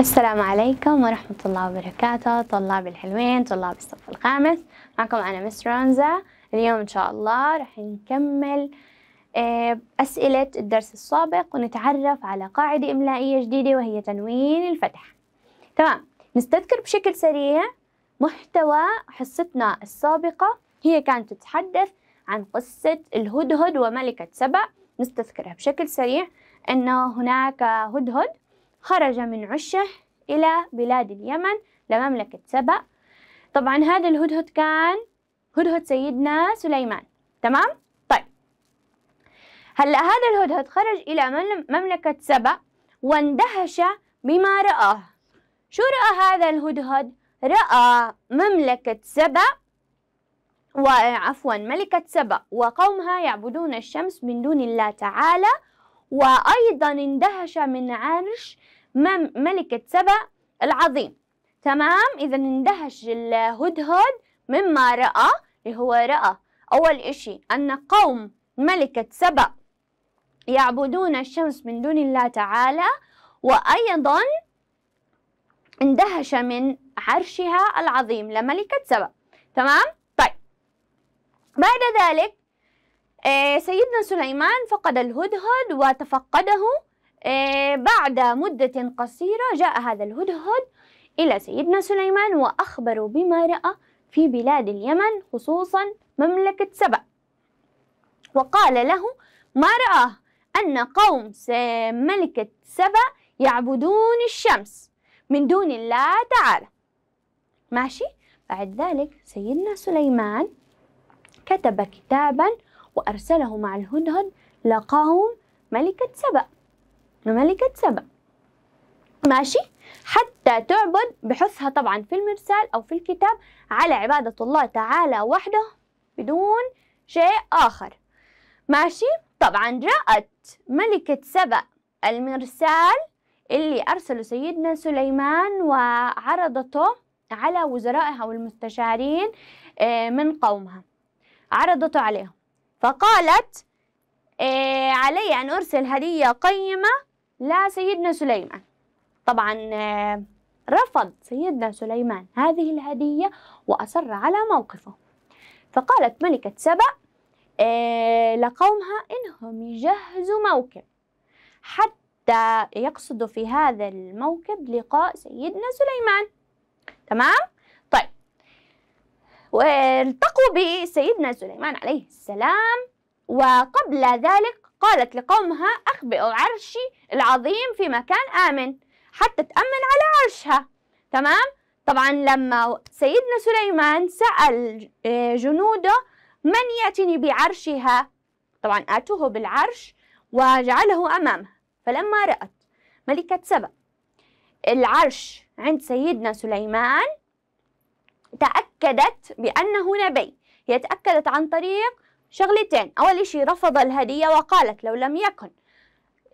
السلام عليكم ورحمة الله وبركاته طلاب الحلوين طلاب الصف الخامس معكم أنا مس رونزا اليوم إن شاء الله رح نكمل آه، أسئلة الدرس السابق ونتعرف على قاعدة إملائية جديدة وهي تنوين الفتح تمام نستذكر بشكل سريع محتوى حصتنا السابقة هي كانت تتحدث عن قصة الهدهد وملكة سبأ نستذكرها بشكل سريع أنه هناك هدهد خرج من عشه إلى بلاد اليمن لمملكة سبأ طبعا هذا الهدهد كان هدهد سيدنا سليمان تمام؟ طيب هلأ هذا الهدهد خرج إلى مملكة سبأ واندهش بما رآه شو رأى هذا الهدهد؟ رأى مملكة سبأ وعفوا ملكة سبأ وقومها يعبدون الشمس من دون الله تعالى وأيضا اندهش من عرش ملكة سبأ العظيم تمام إذا اندهش الهدهد مما رأى اللي هو رأى أول إشي أن قوم ملكة سبأ يعبدون الشمس من دون الله تعالى وأيضا اندهش من عرشها العظيم لملكة سبأ تمام؟ طيب بعد ذلك آه، سيدنا سليمان فقد الهدهد وتفقده آه، بعد مدة قصيرة جاء هذا الهدهد إلى سيدنا سليمان وأخبره بما رأى في بلاد اليمن خصوصا مملكة سبأ وقال له ما رأى أن قوم ملكة سبأ يعبدون الشمس من دون الله تعالى ماشي بعد ذلك سيدنا سليمان كتب كتابا وأرسله مع الهدهد لقاهم ملكة سبأ ملكة سبأ ماشي حتى تعبد بحثها طبعا في المرسال أو في الكتاب على عبادة الله تعالى وحده بدون شيء آخر ماشي طبعا جاءت ملكة سبأ المرسال اللي أرسله سيدنا سليمان وعرضته على وزرائها والمستشارين آه، من قومها عرضته عليهم فقالت إيه علي أن أرسل هدية قيمة لسيدنا سليمان طبعا إيه، رفض سيدنا سليمان هذه الهدية وأصر على موقفه فقالت ملكة سبأ إيه لقومها إنهم يجهزوا موكب حتى يقصدوا في هذا الموكب لقاء سيدنا سليمان تمام والتقوا بسيدنا سليمان عليه السلام وقبل ذلك قالت لقومها أخبئوا عرشي العظيم في مكان آمن حتى تأمن على عرشها تمام؟ طبعا لما سيدنا سليمان سأل آه، جنوده من يأتني بعرشها طبعا آتوه بالعرش وجعله أمامها فلما رأت ملكة سبأ العرش عند سيدنا سليمان تأكدت بأنه نبي هي تأكدت عن طريق شغلتين أول شيء رفض الهدية وقالت لو لم يكن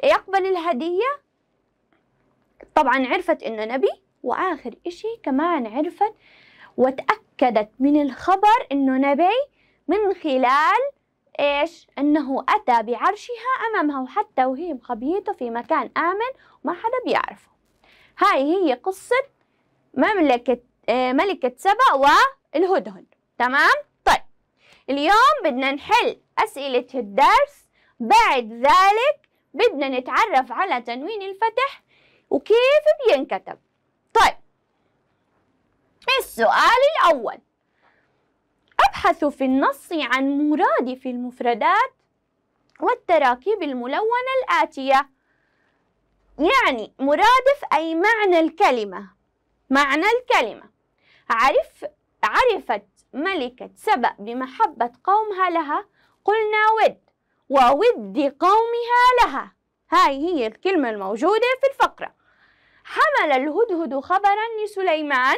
يقبل الهدية طبعا عرفت أنه نبي وآخر إشي كمان عرفت وتأكدت من الخبر أنه نبي من خلال إيش أنه أتى بعرشها أمامها وحتى وهي مخبيته في مكان آمن وما حدا بيعرفه هاي هي قصة مملكة آه، ملكة سبأ والهدهد تمام؟ طيب اليوم بدنا نحل أسئلة الدرس بعد ذلك بدنا نتعرف على تنوين الفتح وكيف بينكتب طيب السؤال الأول أبحث في النص عن مرادف المفردات والتراكيب الملونة الآتية يعني مرادف أي معنى الكلمة معنى الكلمة عرف عرفت ملكة سبأ بمحبة قومها لها قلنا ود وود قومها لها هاي هي الكلمة الموجودة في الفقرة حمل الهدهد خبرا لسليمان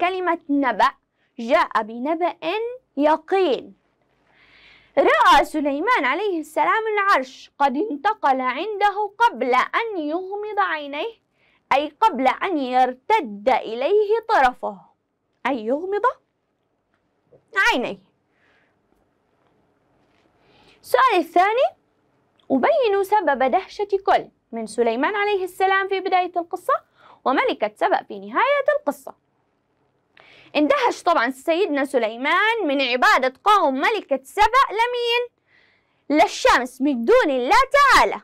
كلمة نبأ جاء بنبأ يقين رأى سليمان عليه السلام العرش قد انتقل عنده قبل أن يغمض عينيه أي قبل أن يرتد إليه طرفه أي يغمض عينيه السؤال الثاني أبين سبب دهشة كل من سليمان عليه السلام في بداية القصة وملكة سبأ في نهاية القصة اندهش طبعا سيدنا سليمان من عبادة قوم ملكة سبأ لمين؟ للشمس من دون الله تعالى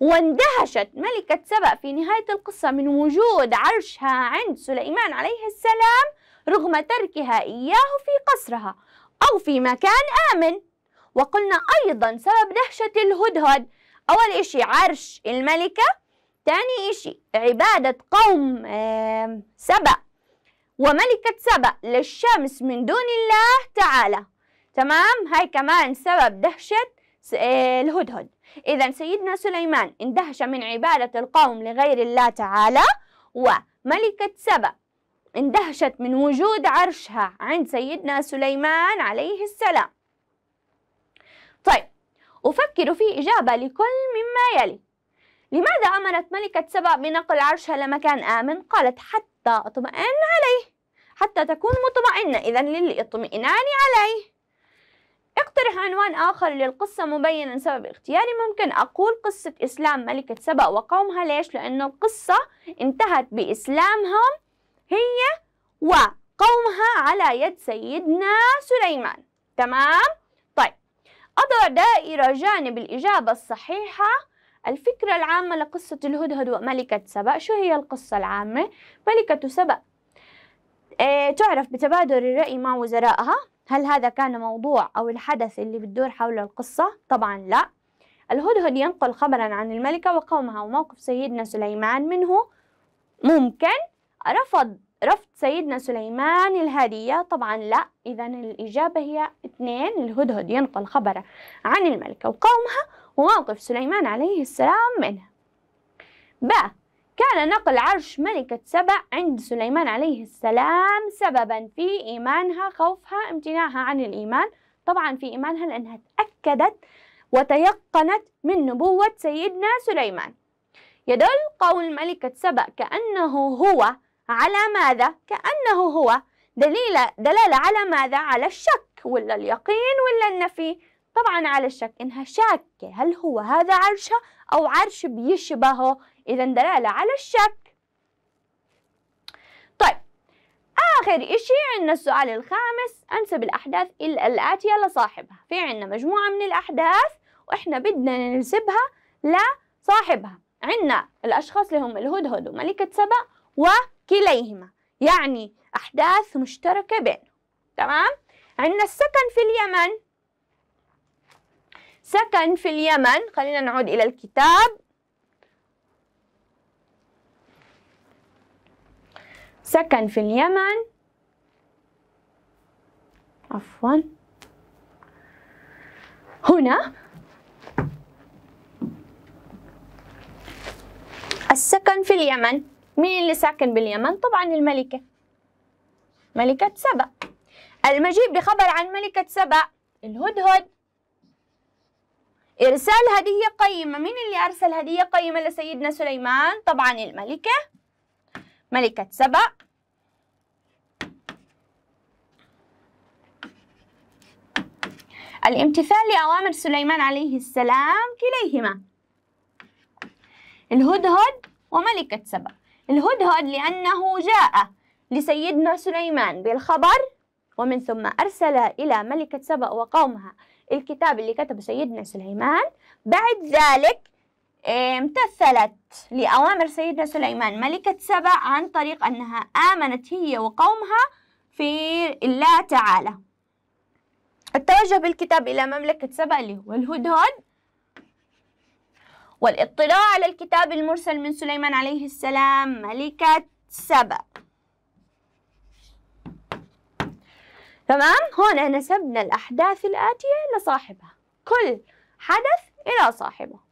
واندهشت ملكة سبأ في نهاية القصة من وجود عرشها عند سليمان عليه السلام رغم تركها إياه في قصرها أو في مكان آمن وقلنا أيضا سبب دهشة الهدهد أول إشي عرش الملكة تاني إشي عبادة قوم سبأ وملكة سبأ للشمس من دون الله تعالى تمام هاي كمان سبب دهشة آه، الهدهد إذا سيدنا سليمان اندهش من عبادة القوم لغير الله تعالى وملكة سبأ اندهشت من وجود عرشها عند سيدنا سليمان عليه السلام طيب أفكر في إجابة لكل مما يلي لماذا أمرت ملكة سبأ بنقل عرشها لمكان آمن؟ قالت حتى أطمئن عليه حتى تكون مطمئنة إذا للاطمئنان عليه اقترح عنوان آخر للقصة مبينا سبب اختياري ممكن أقول قصة إسلام ملكة سبأ وقومها ليش؟ لأنه القصة انتهت بإسلامهم هي وقومها على يد سيدنا سليمان تمام؟ طيب أضع دائرة جانب الإجابة الصحيحة الفكرة العامة لقصة الهدهد وملكة سبأ شو هي القصة العامة؟ ملكة سبأ اه تعرف بتبادل الرأي مع وزرائها هل هذا كان موضوع أو الحدث اللي بتدور حول القصة؟ طبعا لا الهدهد ينقل خبرا عن الملكة وقومها وموقف سيدنا سليمان منه ممكن رفض رفض سيدنا سليمان الهدية طبعا لا إذا الإجابة هي اثنين الهدهد ينقل خبرا عن الملكة وقومها وموقف سليمان عليه السلام منها بقى كان نقل عرش ملكة سبأ عند سليمان عليه السلام سببا في إيمانها خوفها امتناعها عن الإيمان طبعا في إيمانها لأنها تأكدت وتيقنت من نبوة سيدنا سليمان يدل قول ملكة سبأ كأنه هو على ماذا؟ كأنه هو دليل دلالة على ماذا؟ على الشك ولا اليقين ولا النفي طبعا على الشك إنها شاكة هل هو هذا عرشها أو عرش بيشبهه إذا دلالة على الشك طيب آخر إشي عندنا السؤال الخامس أنسب الأحداث الآتية لصاحبها في عندنا مجموعة من الأحداث وإحنا بدنا ننسبها لصاحبها عندنا الأشخاص اللي هم الهدهد وملكة سبأ وكليهما يعني أحداث مشتركة بينهم تمام عندنا السكن في اليمن سكن في اليمن خلينا نعود إلى الكتاب سكن في اليمن عفوا هنا السكن في اليمن مين اللي ساكن باليمن طبعا الملكة ملكة سبأ المجيء بخبر عن ملكة سبأ الهدهد إرسال هدية قيمة مين اللي أرسل هدية قيمة لسيدنا سليمان طبعا الملكة ملكة سبأ الامتثال لأوامر سليمان عليه السلام كليهما الهدهد وملكة سبأ الهدهد لأنه جاء لسيدنا سليمان بالخبر ومن ثم أرسل إلى ملكة سبأ وقومها الكتاب اللي كتبه سيدنا سليمان بعد ذلك امتثلت لأوامر سيدنا سليمان ملكة سبع عن طريق أنها آمنت هي وقومها في الله تعالى التوجه بالكتاب إلى مملكة سبأ اللي هو الهدهد والاطلاع على الكتاب المرسل من سليمان عليه السلام ملكة سبأ تمام هنا نسبنا الأحداث الآتية لصاحبها كل حدث إلى صاحبه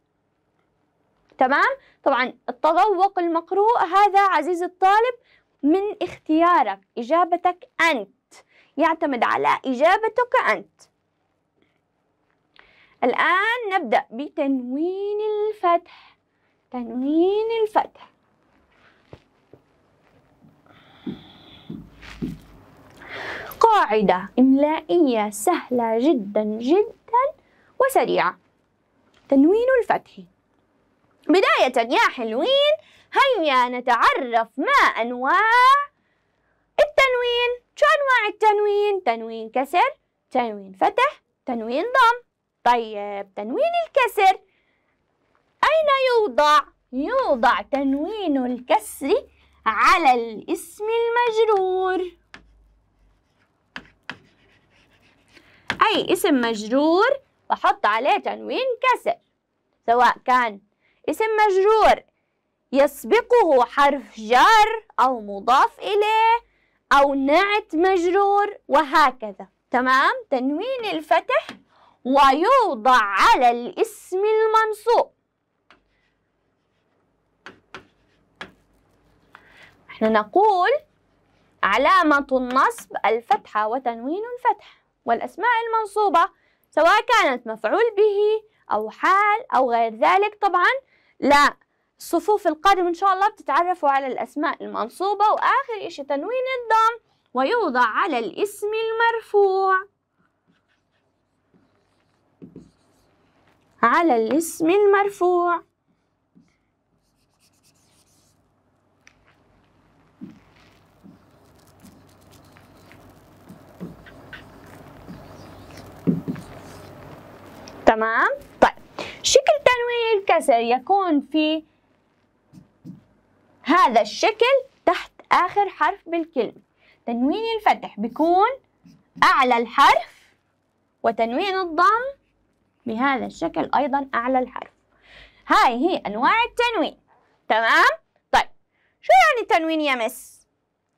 تمام طبعا التذوق المقروء هذا عزيزي الطالب من اختيارك إجابتك أنت يعتمد على إجابتك أنت الآن نبدأ بتنوين الفتح تنوين الفتح قاعدة إملائية سهلة جدا جدا وسريعة تنوين الفتح بداية يا حلوين هيا نتعرف ما أنواع التنوين شو أنواع التنوين؟ تنوين كسر تنوين فتح تنوين ضم طيب تنوين الكسر أين يوضع؟ يوضع تنوين الكسر على الاسم المجرور أي اسم مجرور وحط عليه تنوين كسر سواء كان اسم مجرور يسبقه حرف جر أو مضاف إليه أو نعت مجرور وهكذا تمام تنوين الفتح ويوضع على الاسم المنصوب نحن نقول علامة النصب الفتحة وتنوين الفتح والأسماء المنصوبة سواء كانت مفعول به أو حال أو غير ذلك طبعاً لا الصفوف القادمة إن شاء الله بتتعرفوا على الأسماء المنصوبة وآخر إشي تنوين الضم ويوضع على الاسم المرفوع على الاسم المرفوع تمام الكسر يكون في هذا الشكل تحت آخر حرف بالكلمة تنوين الفتح بيكون أعلى الحرف وتنوين الضم بهذا الشكل أيضا أعلى الحرف هاي هي أنواع التنوين تمام؟ طيب شو يعني تنوين يا مس؟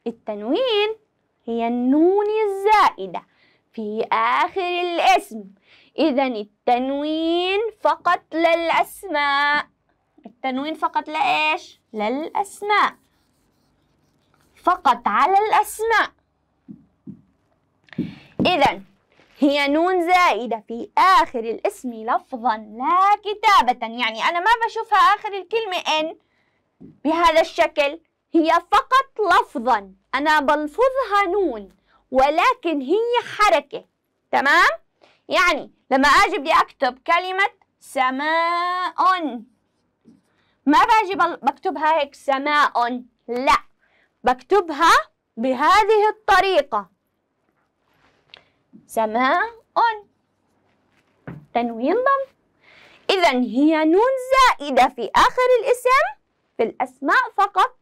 التنوين هي النون الزائدة في آخر الاسم إذا التنوين فقط للأسماء التنوين فقط لإيش؟ للأسماء فقط على الأسماء إذا هي نون زائدة في آخر الاسم لفظا لا كتابة يعني أنا ما بشوفها آخر الكلمة إن بهذا الشكل هي فقط لفظا أنا بلفظها نون ولكن هي حركة تمام؟ يعني لما اجي بدي اكتب كلمه سماء ما باجي بكتبها هيك سماء لا بكتبها بهذه الطريقه سماء تنوين ضم إذا هي نون زائدة في آخر الاسم في الأسماء فقط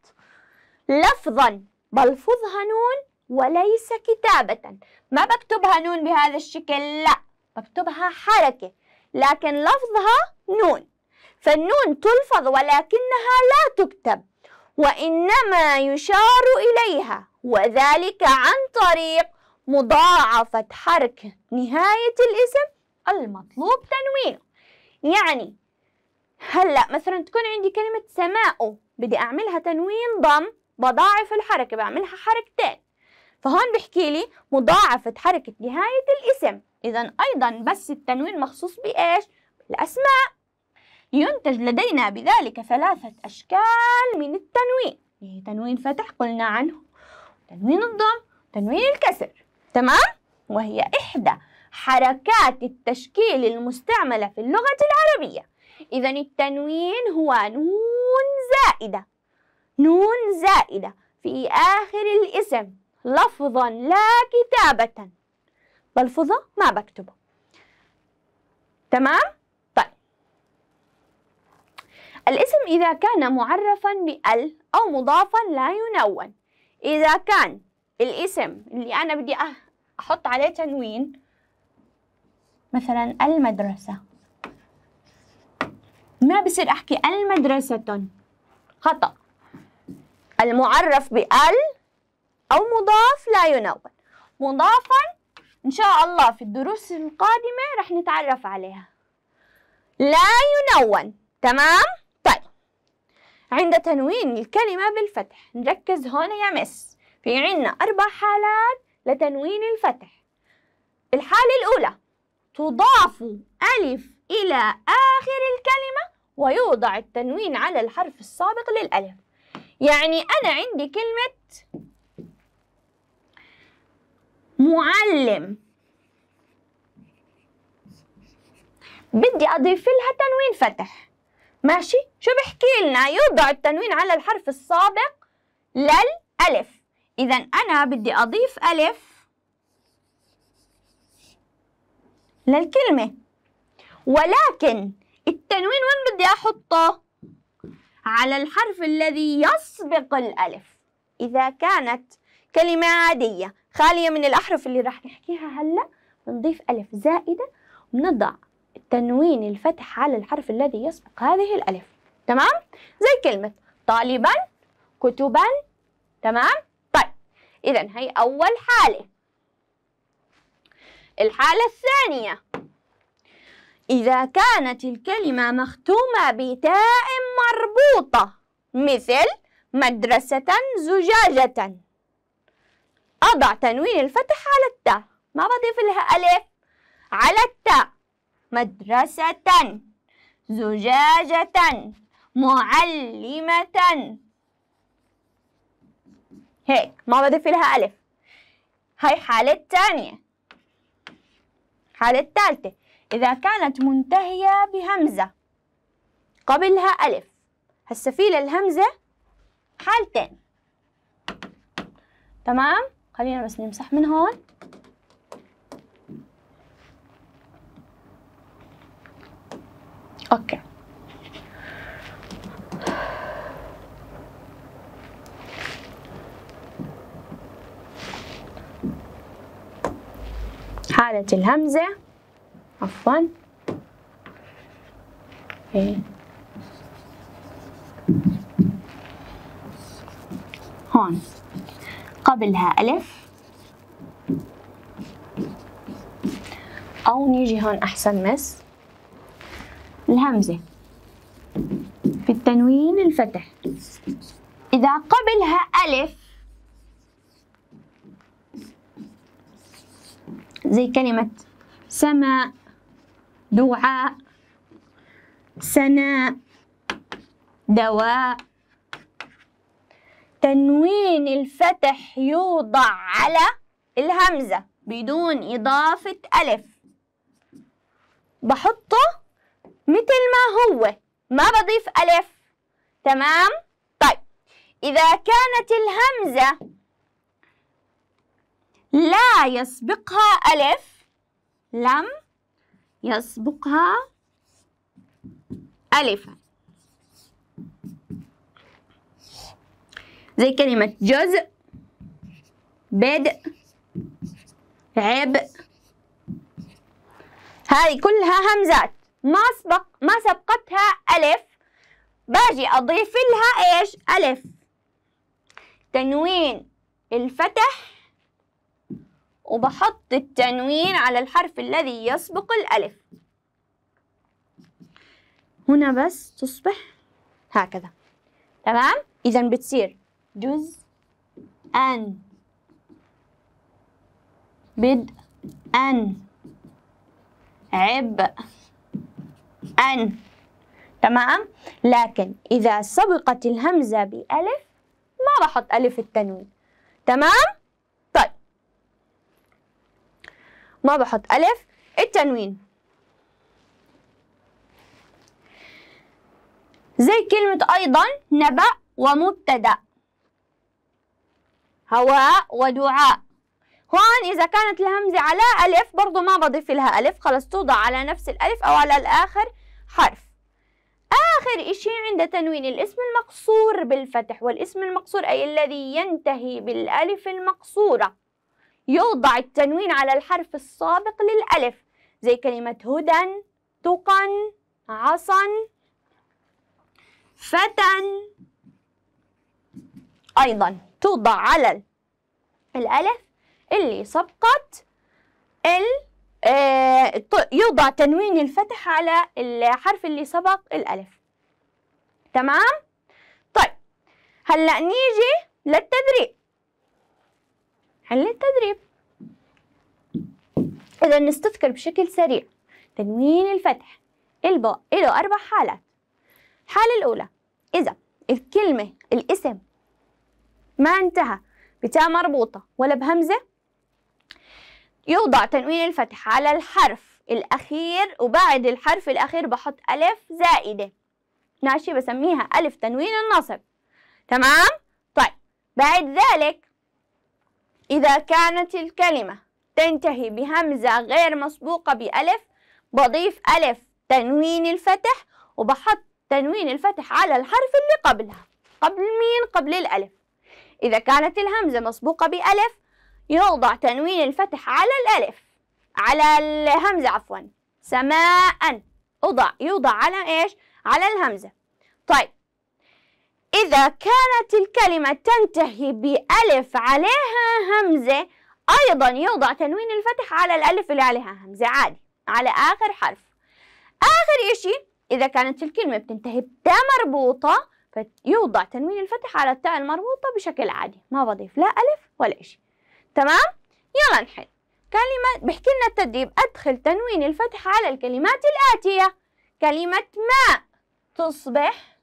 لفظا بلفظها نون وليس كتابة ما بكتبها نون بهذا الشكل لا مكتوبها حركة لكن لفظها نون فالنون تلفظ ولكنها لا تكتب وإنما يشار إليها وذلك عن طريق مضاعفة حركة نهاية الاسم المطلوب تنوينه يعني هلأ مثلا تكون عندي كلمة سماء بدي أعملها تنوين ضم بضاعف الحركة بعملها حركتين فهون بحكي لي مضاعفة حركة نهاية الاسم إذا أيضا بس التنوين مخصوص بإيش؟ الأسماء ينتج لدينا بذلك ثلاثة أشكال من التنوين هي يعني تنوين فتح قلنا عنه تنوين الضم تنوين الكسر تمام؟ وهي إحدى حركات التشكيل المستعملة في اللغة العربية إذا التنوين هو نون زائدة نون زائدة في آخر الاسم لفظا لا كتابة بلفظه ما بكتبه تمام؟ طيب الاسم إذا كان معرفا بال أو مضافا لا ينون إذا كان الاسم اللي أنا بدي أحط عليه تنوين مثلا المدرسة ما بصير أحكي المدرسة خطأ المعرف بال أو مضاف لا ينون مضافا إن شاء الله في الدروس القادمة رح نتعرف عليها لا ينون تمام؟ طيب عند تنوين الكلمة بالفتح نركز هون يا مس في عنا أربع حالات لتنوين الفتح الحالة الأولى تضاف ألف إلى آخر الكلمة ويوضع التنوين على الحرف السابق للألف يعني أنا عندي كلمة معلم بدي أضيف لها تنوين فتح ماشي شو بحكي لنا يوضع التنوين على الحرف السابق للألف إذا أنا بدي أضيف ألف للكلمة ولكن التنوين وين بدي أحطه؟ على الحرف الذي يسبق الألف إذا كانت كلمة عادية خالية من الأحرف اللي راح نحكيها هلأ بنضيف ألف زائدة ونضع تنوين الفتح على الحرف الذي يسبق هذه الألف تمام؟ زي كلمة طالبا كتبا تمام؟ طيب إذا هي أول حالة الحالة الثانية إذا كانت الكلمة مختومة بتاء مربوطة مثل مدرسة زجاجة أضع تنوين الفتح على التاء ما بضيف لها ألف على التاء مدرسة زجاجة معلمة هيك ما بضيف لها ألف هاي حالة تانية حالة تالتة إذا كانت منتهية بهمزة قبلها ألف هسه في للهمزة حالتين تمام خلينا بس نمسح من هون اوكي حالة الهمزة عفوا إيه. هون قبلها ألف أو نيجي هون أحسن مس الهمزة في التنوين الفتح إذا قبلها ألف زي كلمة سماء دعاء سناء دواء تنوين الفتح يوضع على الهمزة بدون إضافة ألف بحطه مثل ما هو ما بضيف ألف تمام؟ طيب إذا كانت الهمزة لا يسبقها ألف لم يسبقها ألفاً زي كلمة جزء بدء عبء هاي كلها همزات ما سبق ما سبقتها ألف باجي أضيف لها إيش ألف تنوين الفتح وبحط التنوين على الحرف الذي يسبق الألف هنا بس تصبح هكذا تمام إذا بتصير جزء أن بدء أن عبء أن تمام لكن إذا سبقت الهمزة بألف ما راحت ألف التنوين تمام طيب ما بحط ألف التنوين زي كلمة أيضا نبأ ومبتدأ هواء ودعاء هون إذا كانت الهمزة على ألف برضو ما بضيف لها ألف خلص توضع على نفس الألف أو على الآخر حرف آخر إشي عند تنوين الاسم المقصور بالفتح والاسم المقصور أي الذي ينتهي بالألف المقصورة يوضع التنوين على الحرف السابق للألف زي كلمة هدى تقى عصا فتى أيضاً توضع على الألف اللي سبقت ال آه، يوضع تنوين الفتح على الحرف اللي سبق الألف تمام؟ طيب هلأ نيجي للتدريب هل التدريب إذا نستذكر بشكل سريع تنوين الفتح الباء له أربع حالات الحالة الأولى إذا الكلمة الاسم ما انتهى بتاء مربوطة ولا بهمزة يوضع تنوين الفتح على الحرف الأخير وبعد الحرف الأخير بحط ألف زائدة ماشي بسميها ألف تنوين النصب تمام؟ طيب بعد ذلك إذا كانت الكلمة تنتهي بهمزة غير مسبوقة بألف بضيف ألف تنوين الفتح وبحط تنوين الفتح على الحرف اللي قبلها قبل مين؟ قبل الألف إذا كانت الهمزة مسبوقة بألف يوضع تنوين الفتح على الألف على الهمزة عفوا سماء أضع يوضع على إيش؟ على الهمزة طيب إذا كانت الكلمة تنتهي بألف عليها همزة أيضا يوضع تنوين الفتح على الألف اللي عليها همزة عادي على آخر حرف آخر إشي إذا كانت الكلمة بتنتهي بتا مربوطة فيوضع تنوين الفتح على التاء المربوطة بشكل عادي ما بضيف لا ألف ولا إشي تمام؟ يلا نحل كلمة بحكي لنا التدريب أدخل تنوين الفتح على الكلمات الآتية كلمة ماء تصبح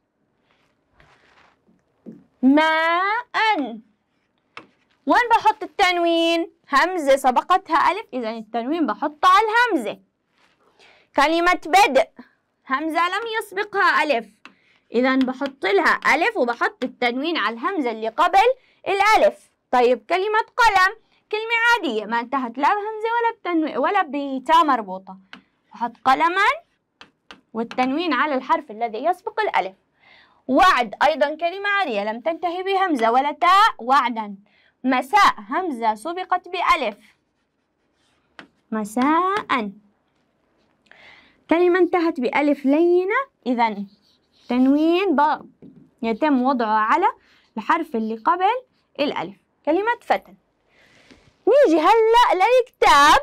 ماءً وين بحط التنوين؟ همزة سبقتها ألف إذا التنوين بحطه على الهمزة كلمة بدء همزة لم يسبقها ألف إذا بحط لها ألف وبحط التنوين على الهمزة اللي قبل الألف طيب كلمة قلم كلمة عادية ما انتهت لا بهمزة ولا بتنوين ولا بتاء مربوطة بحط قلما والتنوين على الحرف الذي يسبق الألف وعد أيضا كلمة عادية لم تنتهي بهمزة ولا تاء وعدا مساء همزة سبقت بألف مساء كلمة انتهت بألف لينة إذا تنوين ب يتم وضعه على الحرف اللي قبل الألف كلمة فتى نيجي هلأ للكتاب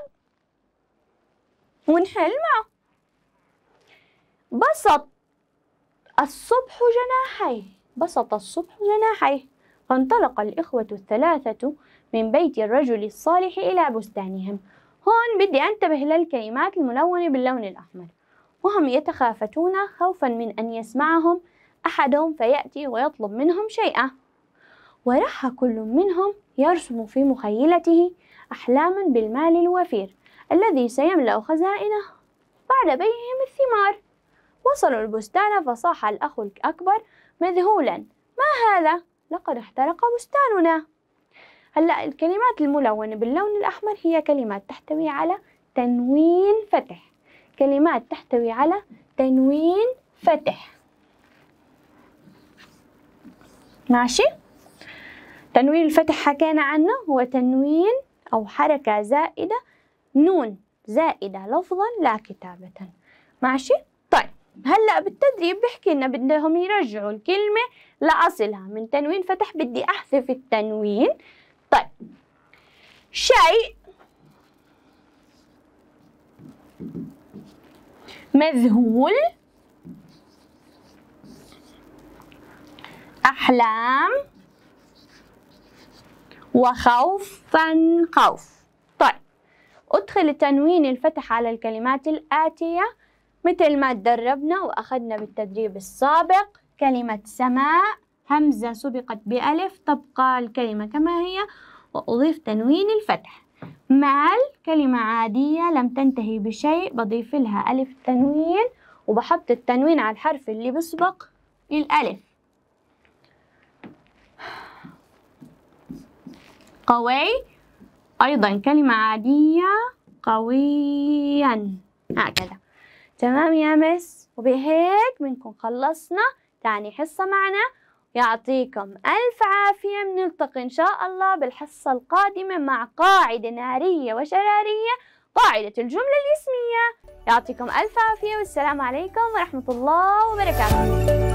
ونحل معه بسط الصبح جناحيه بسط الصبح جناحيه فانطلق الإخوة الثلاثة من بيت الرجل الصالح إلى بستانهم هون بدي أنتبه للكلمات الملونة باللون الأحمر وهم يتخافتون خوفا من أن يسمعهم أحدهم فيأتي ويطلب منهم شيئا ورح كل منهم يرسم في مخيلته أحلاما بالمال الوفير الذي سيملأ خزائنه بعد بيعهم الثمار وصلوا البستان فصاح الأخ الأكبر مذهولا ما هذا؟ لقد احترق بستاننا هلأ الكلمات الملونة باللون الأحمر هي كلمات تحتوي على تنوين فتح كلمات تحتوي على تنوين فتح ماشي تنوين الفتح حكينا عنه هو تنوين أو حركة زائدة نون زائدة لفظا لا كتابة ماشي طيب هلأ بالتدريب بحكي لنا بدهم يرجعوا الكلمة لأصلها من تنوين فتح بدي أحذف التنوين طيب شيء مذهول أحلام وخوفا خوف طيب أدخل التنوين الفتح على الكلمات الآتية مثل ما تدربنا وأخذنا بالتدريب السابق كلمة سماء همزة سبقت بألف تبقى الكلمة كما هي وأضيف تنوين الفتح مال كلمة عادية لم تنتهي بشيء بضيف لها ألف تنوين وبحط التنوين على الحرف اللي بيسبق الألف قوي أيضا كلمة عادية قويا هكذا تمام يا مس وبهيك بنكون خلصنا تاني حصة معنا يعطيكم ألف عافية بنلتقي إن شاء الله بالحصة القادمة مع قاعدة نارية وشرارية قاعدة الجملة الاسمية يعطيكم ألف عافية والسلام عليكم ورحمة الله وبركاته